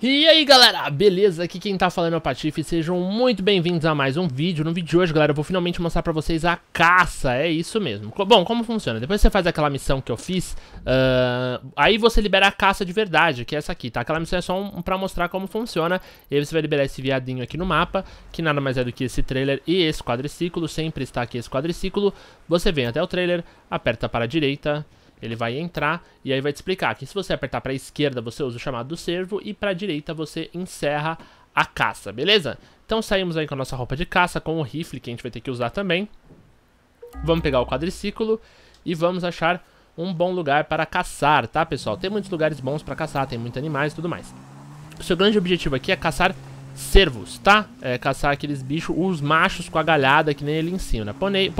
E aí galera, beleza? Aqui quem tá falando é o Patife, sejam muito bem-vindos a mais um vídeo. No vídeo de hoje, galera, eu vou finalmente mostrar pra vocês a caça, é isso mesmo. Bom, como funciona? Depois você faz aquela missão que eu fiz, uh, aí você libera a caça de verdade, que é essa aqui, tá? Aquela missão é só um, pra mostrar como funciona, e aí você vai liberar esse viadinho aqui no mapa, que nada mais é do que esse trailer e esse quadriciclo, sempre está aqui esse quadriciclo. Você vem até o trailer, aperta para a direita, ele vai entrar e aí vai te explicar que se você apertar para a esquerda, você usa o chamado do servo e para a direita você encerra a caça, beleza? Então saímos aí com a nossa roupa de caça, com o rifle que a gente vai ter que usar também. Vamos pegar o quadriciclo e vamos achar um bom lugar para caçar, tá pessoal? Tem muitos lugares bons para caçar, tem muitos animais e tudo mais. O seu grande objetivo aqui é caçar cervos, tá? É caçar aqueles bichos, os machos com a galhada que nem ele ensina. Porém,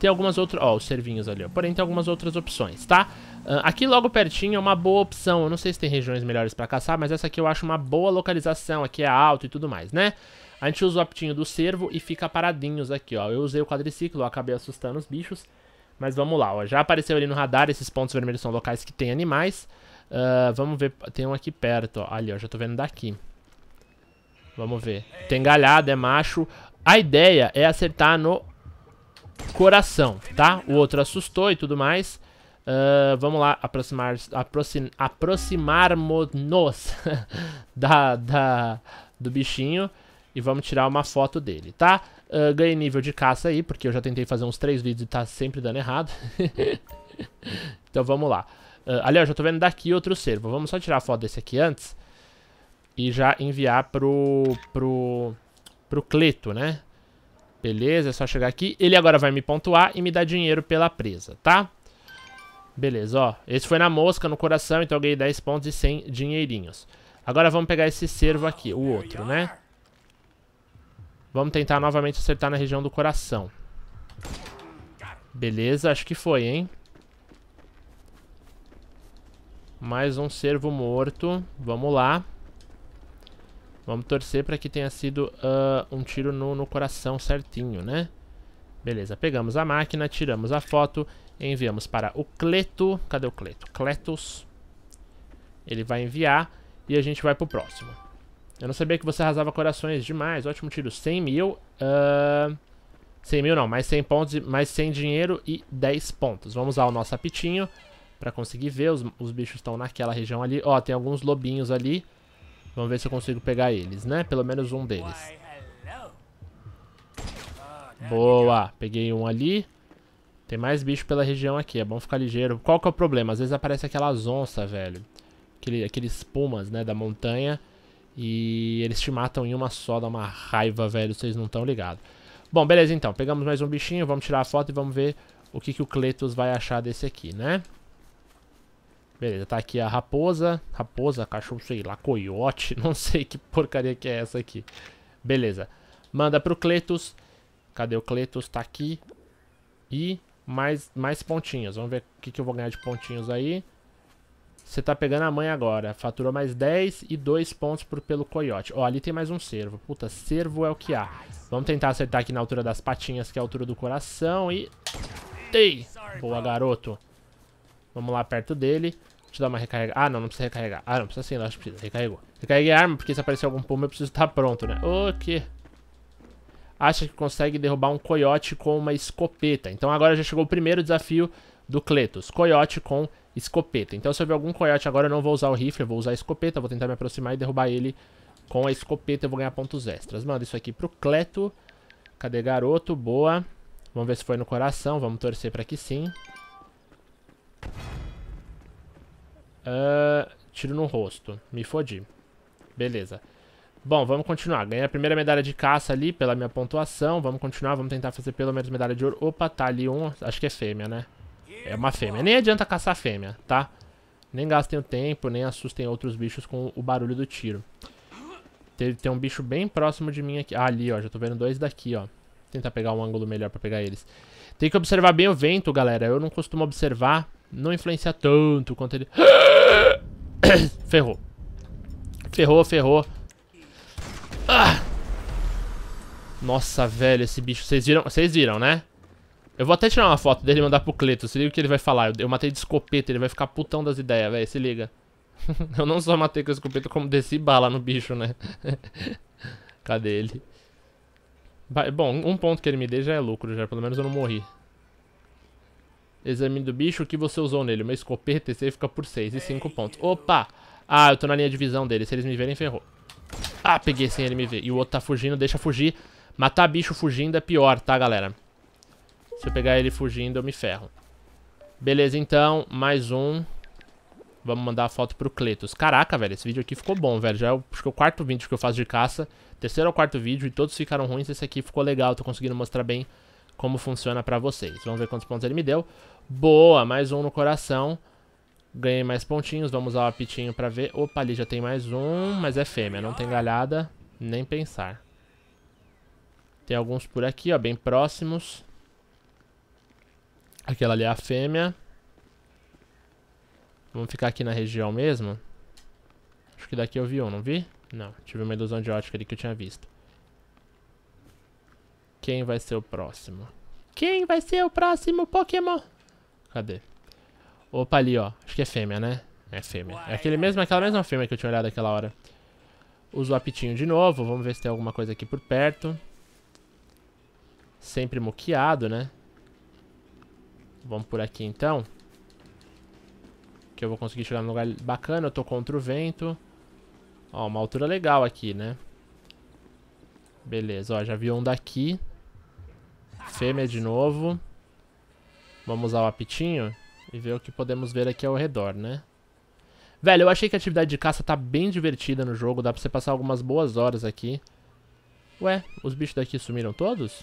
tem algumas outras... Ó, os servinhos ali, ó. Porém, tem algumas outras opções, tá? Uh, aqui logo pertinho é uma boa opção. Eu não sei se tem regiões melhores pra caçar, mas essa aqui eu acho uma boa localização. Aqui é alto e tudo mais, né? A gente usa o optinho do servo e fica paradinhos aqui, ó. Eu usei o quadriciclo, acabei assustando os bichos. Mas vamos lá, ó. Já apareceu ali no radar, esses pontos vermelhos são locais que tem animais. Uh, vamos ver, tem um aqui perto, ó. Ali, ó, já tô vendo daqui. Vamos ver. Tem galhada, é macho. A ideia é acertar no coração, tá? O outro assustou e tudo mais. Uh, vamos lá, aproximar, aproxim, aproximarmos-nos da, da, do bichinho e vamos tirar uma foto dele, tá? Uh, ganhei nível de caça aí, porque eu já tentei fazer uns três vídeos e tá sempre dando errado. então vamos lá. Uh, aliás, eu tô vendo daqui outro servo. Vamos só tirar a foto desse aqui antes e já enviar pro, pro, pro Cleto, né? Beleza, é só chegar aqui. Ele agora vai me pontuar e me dar dinheiro pela presa, tá? Beleza, ó. Esse foi na mosca, no coração, então eu ganhei 10 pontos e 100 dinheirinhos. Agora vamos pegar esse cervo aqui, o outro, né? Vamos tentar novamente acertar na região do coração. Beleza, acho que foi, hein? Mais um cervo morto. Vamos lá. Vamos torcer para que tenha sido uh, um tiro no, no coração certinho, né? Beleza, pegamos a máquina, tiramos a foto, enviamos para o Cleto. Cadê o Cleto? Cletos. Ele vai enviar e a gente vai pro próximo. Eu não sabia que você arrasava corações demais. Ótimo tiro. 100 mil. Uh, ah, 100 mil não, mais 100 pontos, mais 100 dinheiro e 10 pontos. Vamos usar o nosso apitinho para conseguir ver. Os, os bichos estão naquela região ali. Ó, tem alguns lobinhos ali. Vamos ver se eu consigo pegar eles, né? Pelo menos um deles. Ah, Boa. Peguei um ali. Tem mais bicho pela região aqui. É bom ficar ligeiro. Qual que é o problema? Às vezes aparece aquelas onças, velho. Aquele, aqueles pumas, né? Da montanha. E eles te matam em uma só. Dá uma raiva, velho. Vocês não estão ligados. Bom, beleza então. Pegamos mais um bichinho. Vamos tirar a foto e vamos ver o que, que o Cletus vai achar desse aqui, né? Beleza, tá aqui a raposa. Raposa, cachorro, sei lá, coiote. Não sei que porcaria que é essa aqui. Beleza. Manda pro Cletus. Cadê o Cletus? Tá aqui. E mais, mais pontinhos. Vamos ver o que, que eu vou ganhar de pontinhos aí. Você tá pegando a mãe agora. Faturou mais 10 e 2 pontos por, pelo coiote. Ó, ali tem mais um cervo. Puta, cervo é o que há. Vamos tentar acertar aqui na altura das patinhas, que é a altura do coração. E... Ei! Boa, garoto. Vamos lá perto dele. Deixa eu dar uma recarrega. Ah, não, não precisa recarregar. Ah, não, precisa sim, acho que precisa. Recarregou. Recarreguei a arma, porque se aparecer algum puma eu preciso estar tá pronto, né? O quê? Acha que consegue derrubar um coiote com uma escopeta. Então agora já chegou o primeiro desafio do Cletus. Coiote com escopeta. Então se eu ver algum coiote agora eu não vou usar o rifle, eu vou usar a escopeta. Vou tentar me aproximar e derrubar ele com a escopeta. Eu vou ganhar pontos extras. Manda isso aqui pro Cleto. Cadê garoto? Boa. Vamos ver se foi no coração. Vamos torcer pra que Sim. Uh, tiro no rosto. Me fodi. Beleza. Bom, vamos continuar. Ganhei a primeira medalha de caça ali pela minha pontuação. Vamos continuar, vamos tentar fazer pelo menos medalha de ouro. Opa, tá ali um. Acho que é fêmea, né? É uma fêmea. Nem adianta caçar fêmea, tá? Nem gastem o tempo, nem assustem outros bichos com o barulho do tiro. Tem, tem um bicho bem próximo de mim aqui. Ah, ali, ó. Já tô vendo dois daqui, ó. tentar pegar um ângulo melhor pra pegar eles. Tem que observar bem o vento, galera. Eu não costumo observar. Não influencia tanto quanto ele... ferrou. Ferrou, ferrou. Ah! Nossa, velho, esse bicho. Vocês viram, vocês viram, né? Eu vou até tirar uma foto dele e mandar pro Cleto. Se liga o que ele vai falar. Eu, eu matei de escopeta, ele vai ficar putão das ideias, velho. Se liga. eu não só matei com escopeta, como desci bala no bicho, né? Cadê ele? Bom, um ponto que ele me dê já é lucro, já. Pelo menos eu não morri. Exame do bicho, o que você usou nele? Uma escopeta, esse fica por 6 e 5 pontos. Opa! Ah, eu tô na linha de visão dele. Se eles me verem, ferrou. Ah, peguei sem ele me ver. E o outro tá fugindo, deixa fugir. Matar bicho fugindo é pior, tá, galera? Se eu pegar ele fugindo, eu me ferro. Beleza, então. Mais um. Vamos mandar a foto pro Cletus. Caraca, velho, esse vídeo aqui ficou bom, velho. Já é o, acho que é o quarto vídeo que eu faço de caça. Terceiro ou quarto vídeo e todos ficaram ruins. Esse aqui ficou legal, tô conseguindo mostrar bem como funciona para vocês. Vamos ver quantos pontos ele me deu. Boa, mais um no coração. Ganhei mais pontinhos, vamos usar o apitinho pra ver. Opa, ali já tem mais um, mas é fêmea, não tem galhada, nem pensar. Tem alguns por aqui, ó, bem próximos. Aquela ali é a fêmea. Vamos ficar aqui na região mesmo. Acho que daqui eu vi um, não vi? Não, tive uma ilusão de ótica ali que eu tinha visto. Quem vai ser o próximo? Quem vai ser o próximo Pokémon? Cadê? Opa, ali, ó. Acho que é fêmea, né? É fêmea. É aquele mesmo, aquela mesma fêmea que eu tinha olhado aquela hora. Uso o apitinho de novo. Vamos ver se tem alguma coisa aqui por perto. Sempre moqueado, né? Vamos por aqui, então. Que eu vou conseguir chegar num lugar bacana. Eu tô contra o vento. Ó, uma altura legal aqui, né? Beleza, ó. Já vi um daqui. Fêmea de novo. Vamos usar o apitinho e ver o que podemos ver aqui ao redor, né? Velho, eu achei que a atividade de caça tá bem divertida no jogo. Dá pra você passar algumas boas horas aqui. Ué, os bichos daqui sumiram todos?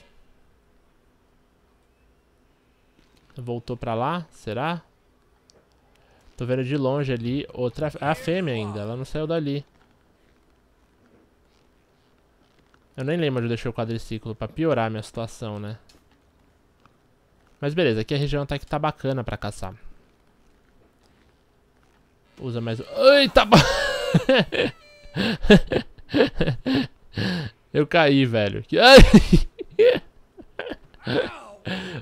Voltou pra lá? Será? Tô vendo de longe ali outra... a fêmea ainda. Ela não saiu dali. Eu nem lembro onde eu deixei o quadriciclo pra piorar a minha situação, né? Mas beleza, aqui a região até que tá bacana pra caçar. Usa mais... Eita! Tá Eu caí, velho.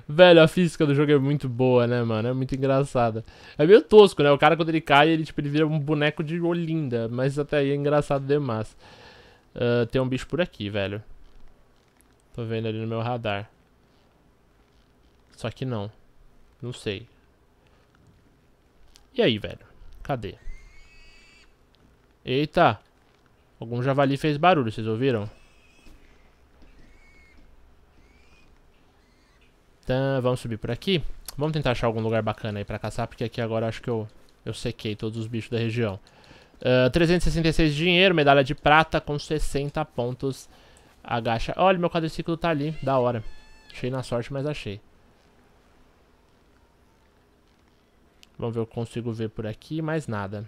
velho, a física do jogo é muito boa, né, mano? É muito engraçada. É meio tosco, né? O cara, quando ele cai, ele, tipo, ele vira um boneco de Olinda. Mas até aí é engraçado demais. Uh, tem um bicho por aqui, velho. Tô vendo ali no meu radar. Só que não. Não sei. E aí, velho? Cadê? Eita! Algum javali fez barulho, vocês ouviram? Então, vamos subir por aqui. Vamos tentar achar algum lugar bacana aí pra caçar, porque aqui agora acho que eu, eu sequei todos os bichos da região. Uh, ah, 366 de dinheiro, medalha de prata com 60 pontos agacha. Olha, meu quadriciclo tá ali, da hora. Achei na sorte, mas achei. Vamos ver o que consigo ver por aqui. Mais nada.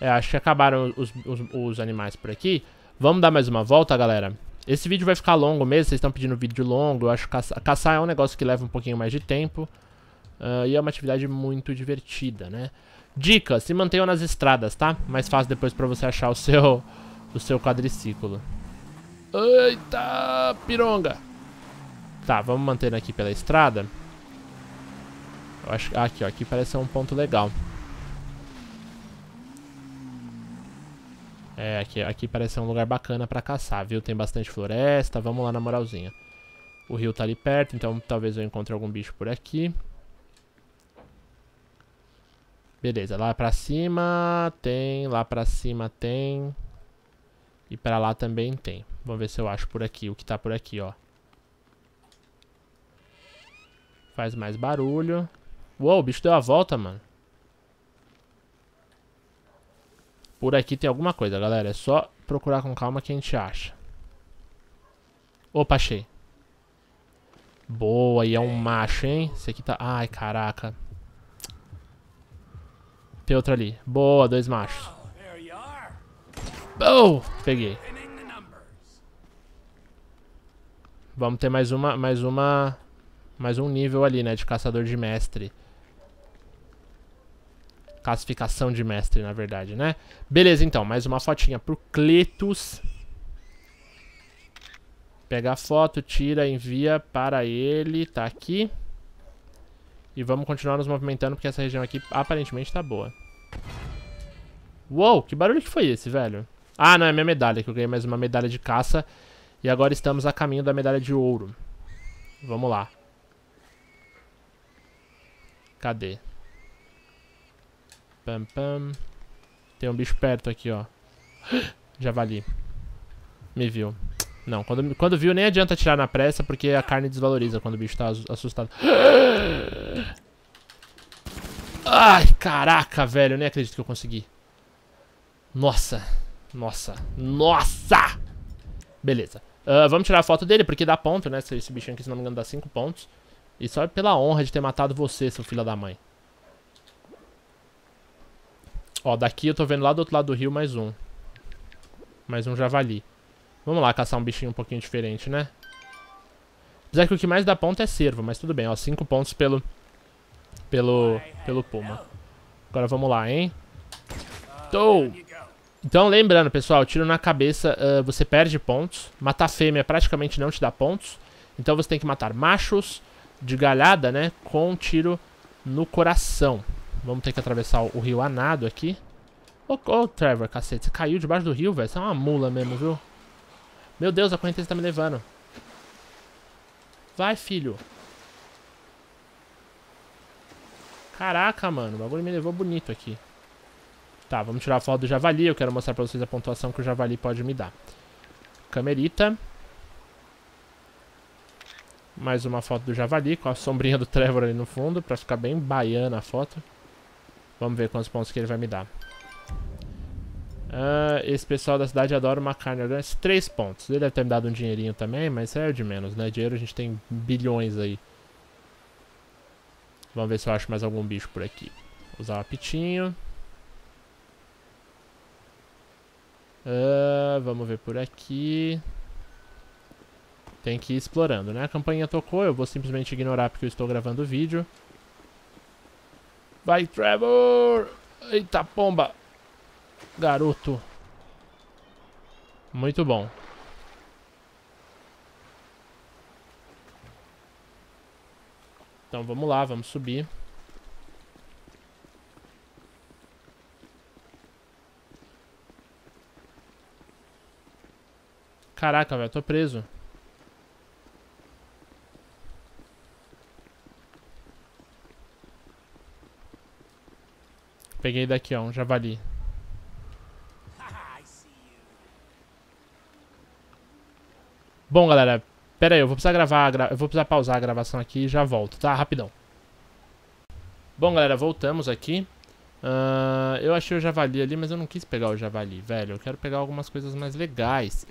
É, acho que acabaram os, os, os animais por aqui. Vamos dar mais uma volta, galera. Esse vídeo vai ficar longo mesmo. Vocês estão pedindo vídeo longo. Eu acho que caça, caçar é um negócio que leva um pouquinho mais de tempo. Uh, e é uma atividade muito divertida, né? Dica, se mantenham nas estradas, tá? Mais fácil depois pra você achar o seu, o seu quadriciclo. Eita, pironga! Tá, vamos mantendo aqui pela estrada. Eu acho, ah, aqui, ó, aqui parece ser um ponto legal. É, aqui, aqui parece ser um lugar bacana pra caçar, viu? Tem bastante floresta, vamos lá na moralzinha. O rio tá ali perto, então talvez eu encontre algum bicho por aqui. Beleza, lá pra cima tem, lá pra cima tem. E pra lá também tem. Vamos ver se eu acho por aqui, o que tá por aqui, ó. Faz mais barulho. Uou, o bicho deu a volta, mano. Por aqui tem alguma coisa, galera. É só procurar com calma que a gente acha. Opa, achei. Boa, e é um macho, hein? Esse aqui tá... Ai, caraca. Tem outro ali. Boa, dois machos. Oh, peguei. Vamos ter mais uma... Mais uma... Mais um nível ali, né? De caçador de mestre. Classificação de mestre, na verdade, né? Beleza, então. Mais uma fotinha pro Cletus. Pega a foto, tira, envia para ele. Tá aqui. E vamos continuar nos movimentando, porque essa região aqui aparentemente tá boa. Uou, que barulho que foi esse, velho? Ah, não, é minha medalha, que eu ganhei mais uma medalha de caça. E agora estamos a caminho da medalha de ouro. Vamos lá. Cadê? pam, pam. Tem um bicho perto aqui, ó. Javali. Me viu. Não, quando, quando viu nem adianta atirar na pressa, porque a carne desvaloriza quando o bicho tá assustado. Ai, caraca, velho. Eu nem acredito que eu consegui. Nossa. Nossa. Nossa! Beleza. Uh, vamos tirar a foto dele, porque dá ponto, né? esse bichinho aqui, se não me engano, dá 5 pontos. E só pela honra de ter matado você, seu filho da mãe. Ó, daqui eu tô vendo lá do outro lado do rio mais um. Mais um javali. Vamos lá caçar um bichinho um pouquinho diferente, né? Apesar que o que mais dá ponto é cervo, mas tudo bem, ó. Cinco pontos pelo... Pelo... Pelo puma. Agora vamos lá, hein? Tô! Então, lembrando, pessoal, tiro na cabeça, uh, você perde pontos. Matar fêmea praticamente não te dá pontos. Então você tem que matar machos de galhada, né? Com tiro no coração. Vamos ter que atravessar o rio anado aqui. Ô, oh, oh, Trevor, cacete, você caiu debaixo do rio, velho. Você é uma mula mesmo, viu? Meu Deus, a correnteza tá me levando. Vai, filho. Caraca, mano. O bagulho me levou bonito aqui. Tá, vamos tirar a foto do javali. Eu quero mostrar pra vocês a pontuação que o javali pode me dar. Camerita. Mais uma foto do javali com a sombrinha do Trevor ali no fundo, pra ficar bem baiana a foto. Vamos ver quantos pontos que ele vai me dar. Uh, esse pessoal da cidade adora uma carne orgânica. Três pontos. Ele deve ter me dado um dinheirinho também, mas é de menos, né? Dinheiro a gente tem bilhões aí. Vamos ver se eu acho mais algum bicho por aqui. Usar o apitinho. Uh, vamos ver por aqui. Tem que ir explorando, né? A campainha tocou, eu vou simplesmente ignorar porque eu estou gravando o vídeo. Vai, Trevor! Eita pomba! Garoto. Muito bom. Então vamos lá, vamos subir. Caraca, velho, tô preso. peguei daqui, ó, um javali. Bom, galera, pera aí, eu vou precisar gravar, gra... eu vou precisar pausar a gravação aqui e já volto, tá? Rapidão. Bom, galera, voltamos aqui. Uh, eu achei o javali ali, mas eu não quis pegar o javali, velho. Eu quero pegar algumas coisas mais legais.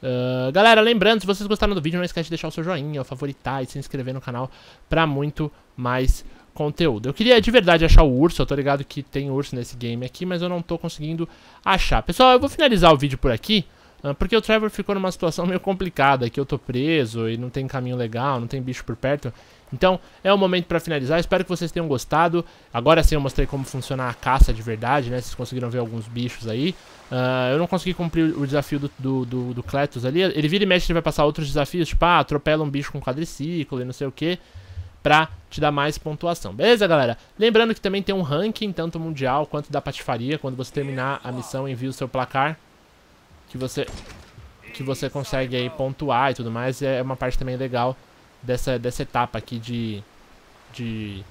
Uh, galera, lembrando, se vocês gostaram do vídeo, não esquece de deixar o seu joinha, favoritar e se inscrever no canal pra muito mais conteúdo. Eu queria de verdade achar o urso, eu tô ligado que tem urso nesse game aqui, mas eu não tô conseguindo achar. Pessoal, eu vou finalizar o vídeo por aqui, ah, porque o Trevor ficou numa situação meio complicada, que eu tô preso e não tem caminho legal, não tem bicho por perto. Então, é o momento para finalizar, espero que vocês tenham gostado. Agora sim eu mostrei como funciona a caça de verdade, né, vocês conseguiram ver alguns bichos aí. Uh, eu não consegui cumprir o desafio do, do, do, do Cletus ali, ele vira e mexe, ele vai passar outros desafios, tipo, ah, atropela um bicho com quadriciclo e não sei o que pra te dar mais pontuação. Beleza, galera? Lembrando que também tem um ranking, tanto mundial quanto da patifaria. Quando você terminar a missão, envia o seu placar que você, que você consegue aí pontuar e tudo mais. É uma parte também legal dessa, dessa etapa aqui de, de,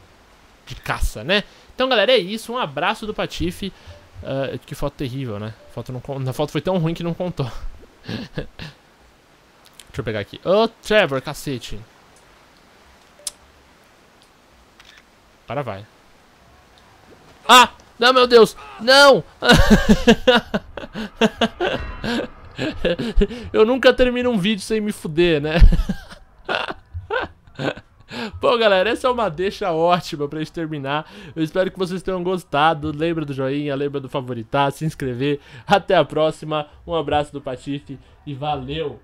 de caça, né? Então, galera, é isso. Um abraço do Patife. Uh, que foto terrível, né? A foto, não, a foto foi tão ruim que não contou. Deixa eu pegar aqui. Ô, oh, Trevor, cacete. Para, vai. Ah! Não, meu Deus! Não! Eu nunca termino um vídeo sem me fuder, né? Bom, galera, essa é uma deixa ótima pra gente terminar. Eu espero que vocês tenham gostado. Lembra do joinha, lembra do favoritar, se inscrever. Até a próxima. Um abraço do Patife e valeu!